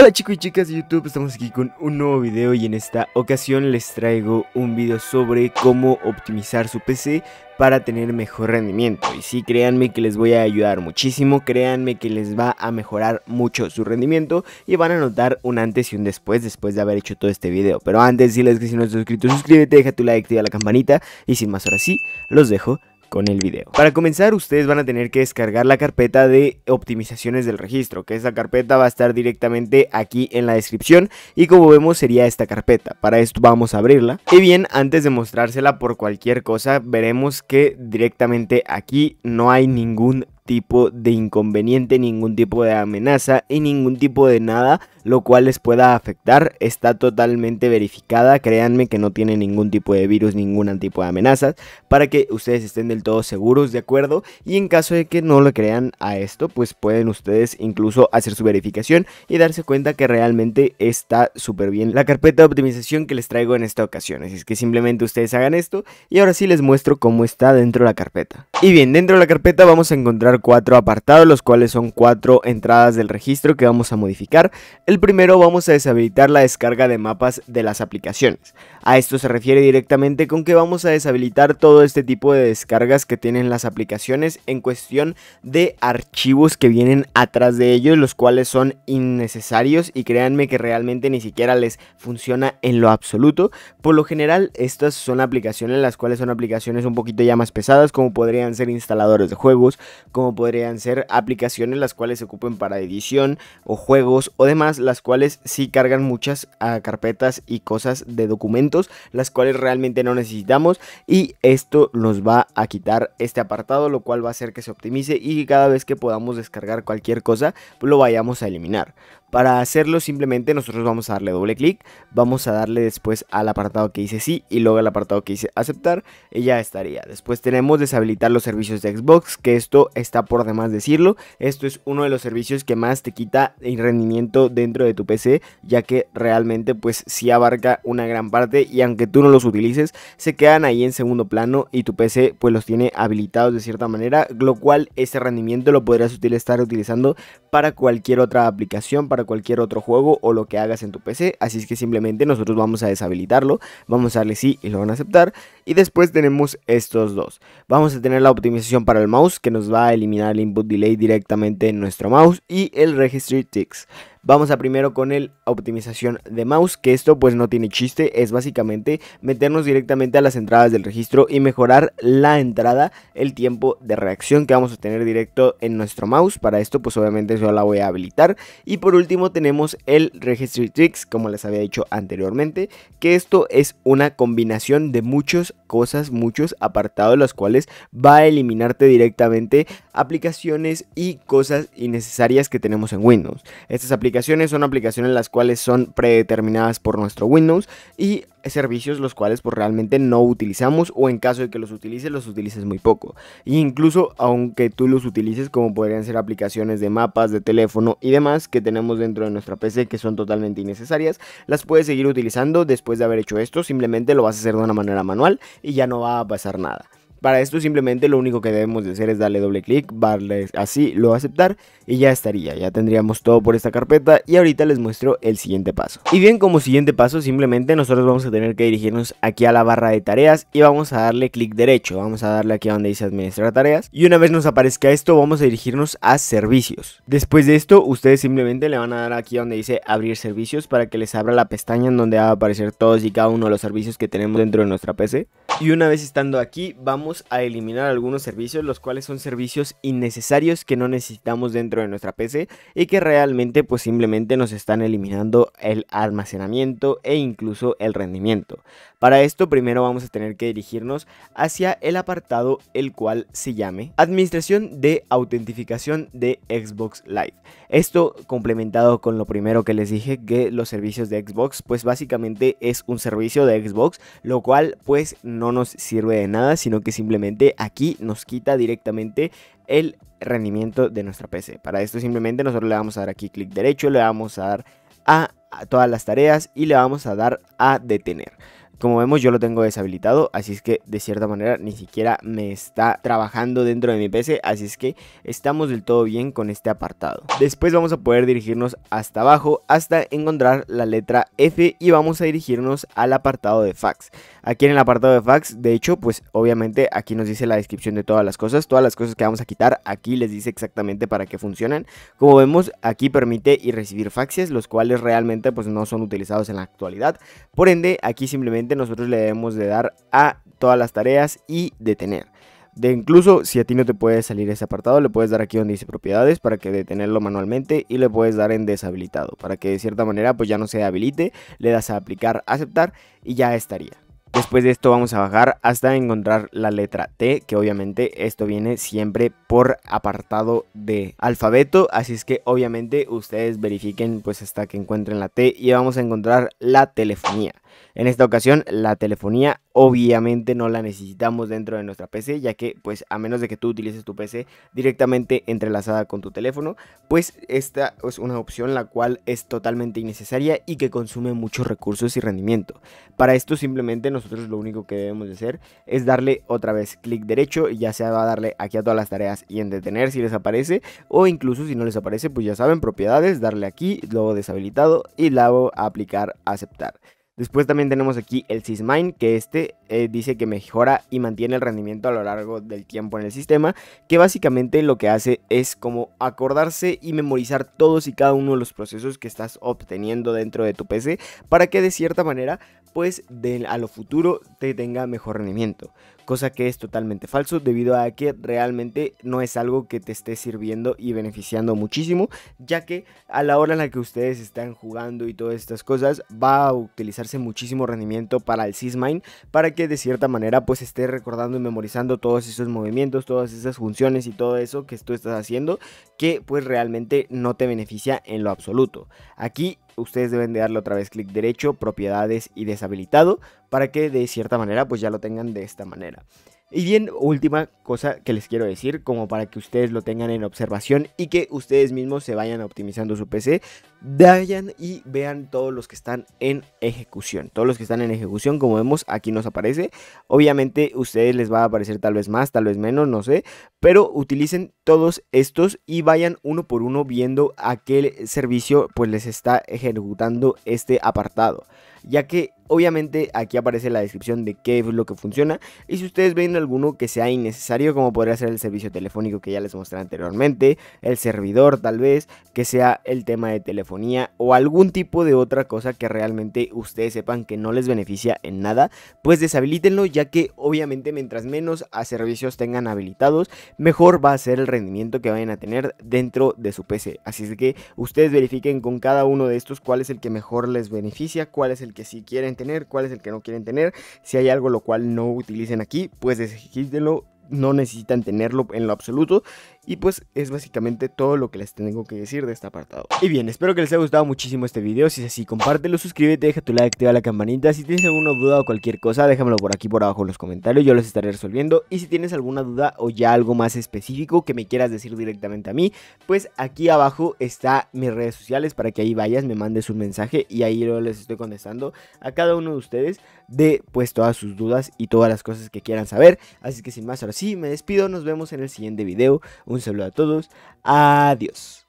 Hola chicos y chicas de YouTube, estamos aquí con un nuevo video y en esta ocasión les traigo un video sobre cómo optimizar su PC para tener mejor rendimiento y sí, créanme que les voy a ayudar muchísimo, créanme que les va a mejorar mucho su rendimiento y van a notar un antes y un después después de haber hecho todo este video, pero antes diles que si no estás suscrito, suscríbete, deja tu like, activa la campanita y sin más ahora sí, los dejo con el video. Para comenzar ustedes van a tener que descargar la carpeta de optimizaciones del registro, que esa carpeta va a estar directamente aquí en la descripción y como vemos sería esta carpeta. Para esto vamos a abrirla. Y bien, antes de mostrársela por cualquier cosa, veremos que directamente aquí no hay ningún tipo de inconveniente, ningún tipo de amenaza y ningún tipo de nada lo cual les pueda afectar, está totalmente verificada, créanme que no tiene ningún tipo de virus, ningún tipo de amenazas, para que ustedes estén del todo seguros, ¿de acuerdo? Y en caso de que no lo crean a esto, pues pueden ustedes incluso hacer su verificación y darse cuenta que realmente está súper bien la carpeta de optimización que les traigo en esta ocasión, así es que simplemente ustedes hagan esto y ahora sí les muestro cómo está dentro de la carpeta. Y bien, dentro de la carpeta vamos a encontrar cuatro apartados, los cuales son cuatro entradas del registro que vamos a modificar. El primero vamos a deshabilitar la descarga de mapas de las aplicaciones. A esto se refiere directamente con que vamos a deshabilitar todo este tipo de descargas que tienen las aplicaciones en cuestión de archivos que vienen atrás de ellos, los cuales son innecesarios y créanme que realmente ni siquiera les funciona en lo absoluto. Por lo general estas son aplicaciones las cuales son aplicaciones un poquito ya más pesadas como podrían ser instaladores de juegos, como podrían ser aplicaciones las cuales se ocupen para edición o juegos o demás las cuales sí cargan muchas ah, carpetas y cosas de documentos, las cuales realmente no necesitamos y esto nos va a quitar este apartado, lo cual va a hacer que se optimice y cada vez que podamos descargar cualquier cosa, lo vayamos a eliminar. Para hacerlo simplemente nosotros vamos a darle doble clic, vamos a darle después al apartado que dice sí y luego al apartado que dice aceptar y ya estaría. Después tenemos deshabilitar los servicios de Xbox, que esto está por demás decirlo, esto es uno de los servicios que más te quita el rendimiento dentro de tu PC, ya que realmente pues sí abarca una gran parte y aunque tú no los utilices, se quedan ahí en segundo plano y tu PC pues los tiene habilitados de cierta manera, lo cual ese rendimiento lo podrías estar utilizando para cualquier otra aplicación, cualquier otro juego o lo que hagas en tu PC, así es que simplemente nosotros vamos a deshabilitarlo, vamos a darle sí y lo van a aceptar y después tenemos estos dos. Vamos a tener la optimización para el mouse que nos va a eliminar el input delay directamente en nuestro mouse y el registry ticks. Vamos a primero con el optimización de mouse, que esto pues no tiene chiste, es básicamente meternos directamente a las entradas del registro y mejorar la entrada, el tiempo de reacción que vamos a tener directo en nuestro mouse. Para esto pues obviamente yo la voy a habilitar. Y por último tenemos el Registry Tricks, como les había dicho anteriormente, que esto es una combinación de muchas cosas, muchos apartados, los cuales va a eliminarte directamente aplicaciones y cosas innecesarias que tenemos en Windows. Estas aplicaciones son aplicaciones las cuales son predeterminadas por nuestro Windows y servicios los cuales pues realmente no utilizamos o en caso de que los utilices los utilices muy poco e incluso aunque tú los utilices como podrían ser aplicaciones de mapas de teléfono y demás que tenemos dentro de nuestra PC que son totalmente innecesarias las puedes seguir utilizando después de haber hecho esto simplemente lo vas a hacer de una manera manual y ya no va a pasar nada para esto simplemente lo único que debemos de hacer es darle doble clic, darle así, lo aceptar y ya estaría, ya tendríamos todo por esta carpeta y ahorita les muestro el siguiente paso. Y bien como siguiente paso simplemente nosotros vamos a tener que dirigirnos aquí a la barra de tareas y vamos a darle clic derecho, vamos a darle aquí donde dice administrar tareas y una vez nos aparezca esto vamos a dirigirnos a servicios. Después de esto ustedes simplemente le van a dar aquí donde dice abrir servicios para que les abra la pestaña en donde va a aparecer todos y cada uno de los servicios que tenemos dentro de nuestra PC. Y una vez estando aquí vamos a eliminar algunos servicios, los cuales son servicios innecesarios que no necesitamos dentro de nuestra PC y que realmente pues simplemente nos están eliminando el almacenamiento e incluso el rendimiento. Para esto primero vamos a tener que dirigirnos hacia el apartado el cual se llame Administración de Autentificación de Xbox Live. Esto complementado con lo primero que les dije que los servicios de Xbox pues básicamente es un servicio de Xbox lo cual pues no nos sirve de nada sino que simplemente aquí nos quita directamente el rendimiento de nuestra PC. Para esto simplemente nosotros le vamos a dar aquí clic derecho, le vamos a dar a, todas las tareas y le vamos a dar a detener. Como vemos yo lo tengo deshabilitado, así es que de cierta manera ni siquiera me está trabajando dentro de mi PC, así es que estamos del todo bien con este apartado. Después vamos a poder dirigirnos hasta abajo hasta encontrar la letra F y vamos a dirigirnos al apartado de fax. Aquí en el apartado de fax, de hecho, pues obviamente aquí nos dice la descripción de todas las cosas, todas las cosas que vamos a quitar, aquí les dice exactamente para qué funcionan. Como vemos, aquí permite y recibir faxes, los cuales realmente pues no son utilizados en la actualidad. Por ende, aquí simplemente nosotros le debemos de dar a todas las tareas y detener. De incluso si a ti no te puede salir ese apartado, le puedes dar aquí donde dice propiedades para que detenerlo manualmente y le puedes dar en deshabilitado para que de cierta manera pues ya no se habilite, le das a aplicar, aceptar y ya estaría. Después de esto vamos a bajar hasta encontrar la letra T, que obviamente esto viene siempre por apartado de alfabeto, así es que obviamente ustedes verifiquen pues hasta que encuentren la T y vamos a encontrar la telefonía. En esta ocasión la telefonía obviamente no la necesitamos dentro de nuestra PC, ya que pues a menos de que tú utilices tu PC directamente entrelazada con tu teléfono, pues esta es una opción la cual es totalmente innecesaria y que consume muchos recursos y rendimiento. Para esto simplemente nosotros lo único que debemos de hacer es darle otra vez clic derecho, ya sea va a darle aquí a todas las tareas y en detener si les aparece o incluso si no les aparece pues ya saben propiedades, darle aquí, luego deshabilitado y luego aplicar aceptar. Después también tenemos aquí el Sysmine, que este eh, dice que mejora y mantiene el rendimiento a lo largo del tiempo en el sistema, que básicamente lo que hace es como acordarse y memorizar todos y cada uno de los procesos que estás obteniendo dentro de tu PC para que de cierta manera pues a lo futuro te tenga mejor rendimiento. Cosa que es totalmente falso debido a que realmente no es algo que te esté sirviendo y beneficiando muchísimo, ya que a la hora en la que ustedes están jugando y todas estas cosas va a utilizar Hace muchísimo rendimiento para el SysMind para que de cierta manera pues esté recordando y memorizando todos esos movimientos, todas esas funciones y todo eso que tú estás haciendo que pues realmente no te beneficia en lo absoluto. Aquí ustedes deben de darle otra vez clic derecho, propiedades y deshabilitado para que de cierta manera pues ya lo tengan de esta manera. Y bien, última cosa que les quiero decir, como para que ustedes lo tengan en observación y que ustedes mismos se vayan optimizando su PC, vayan y vean todos los que están en ejecución. Todos los que están en ejecución, como vemos, aquí nos aparece. Obviamente, a ustedes les va a aparecer tal vez más, tal vez menos, no sé, pero utilicen todos estos y vayan uno por uno viendo a qué servicio pues les está ejecutando este apartado, ya que Obviamente aquí aparece la descripción de qué es lo que funciona y si ustedes ven alguno que sea innecesario como podría ser el servicio telefónico que ya les mostré anteriormente, el servidor tal vez, que sea el tema de telefonía o algún tipo de otra cosa que realmente ustedes sepan que no les beneficia en nada, pues deshabilítenlo ya que obviamente mientras menos servicios tengan habilitados, mejor va a ser el rendimiento que vayan a tener dentro de su PC. Así es que ustedes verifiquen con cada uno de estos cuál es el que mejor les beneficia, cuál es el que si sí quieren tener, cuál es el que no quieren tener. Si hay algo lo cual no utilicen aquí, pues desequítenlo, No necesitan tenerlo en lo absoluto. Y pues es básicamente todo lo que les tengo que decir de este apartado. Y bien, espero que les haya gustado muchísimo este video. Si es así, compártelo, suscríbete, deja tu like, activa la campanita. Si tienes alguna duda o cualquier cosa, déjamelo por aquí por abajo en los comentarios. Yo los estaré resolviendo. Y si tienes alguna duda o ya algo más específico que me quieras decir directamente a mí, pues aquí abajo está mis redes sociales para que ahí vayas, me mandes un mensaje y ahí yo les estoy contestando a cada uno de ustedes de pues todas sus dudas y todas las cosas que quieran saber. Así que sin más, ahora sí, me despido. Nos vemos en el siguiente video. Un saludo a todos. Adiós.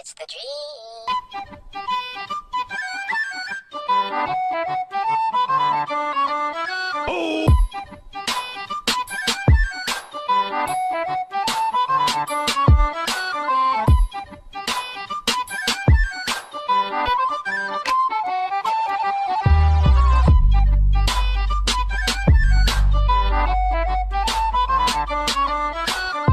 It's the dream.